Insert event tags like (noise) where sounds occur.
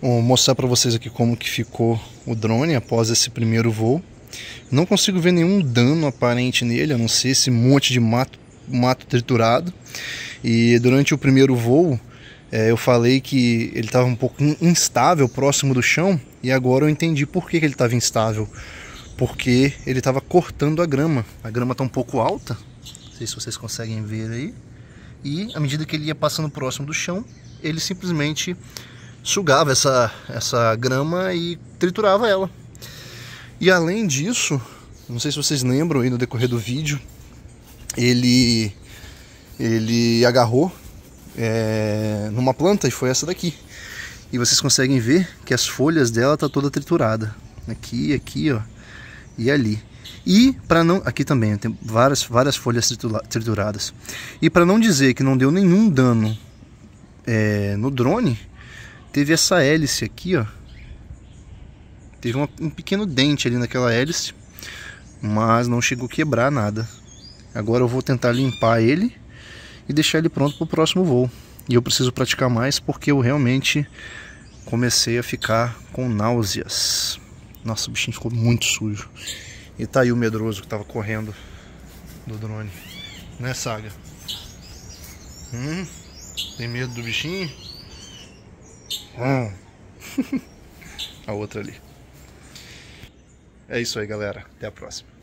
Vou mostrar para vocês aqui como que ficou o drone após esse primeiro voo. Não consigo ver nenhum dano aparente nele, a não ser esse monte de mato, mato triturado. E durante o primeiro voo, é, eu falei que ele estava um pouco instável próximo do chão, e agora eu entendi por que, que ele estava instável. Porque ele estava cortando a grama. A grama está um pouco alta, não sei se vocês conseguem ver aí. E à medida que ele ia passando próximo do chão, ele simplesmente sugava essa, essa grama e triturava ela. E além disso, não sei se vocês lembram aí no decorrer do vídeo, ele, ele agarrou é, numa planta e foi essa daqui. E vocês conseguem ver que as folhas dela tá toda triturada. Aqui, aqui, ó. E ali. E para não, aqui também tem várias várias folhas trituradas. E para não dizer que não deu nenhum dano é, no drone, teve essa hélice aqui, ó. Teve uma, um pequeno dente ali naquela hélice, mas não chegou a quebrar nada. Agora eu vou tentar limpar ele e deixar ele pronto para o próximo voo. E eu preciso praticar mais porque eu realmente comecei a ficar com náuseas. Nossa, o bichinho ficou muito sujo. E tá aí o medroso que tava correndo do drone. Né, Saga? Hum? Tem medo do bichinho? Ah. (laughs) a outra ali. É isso aí, galera. Até a próxima.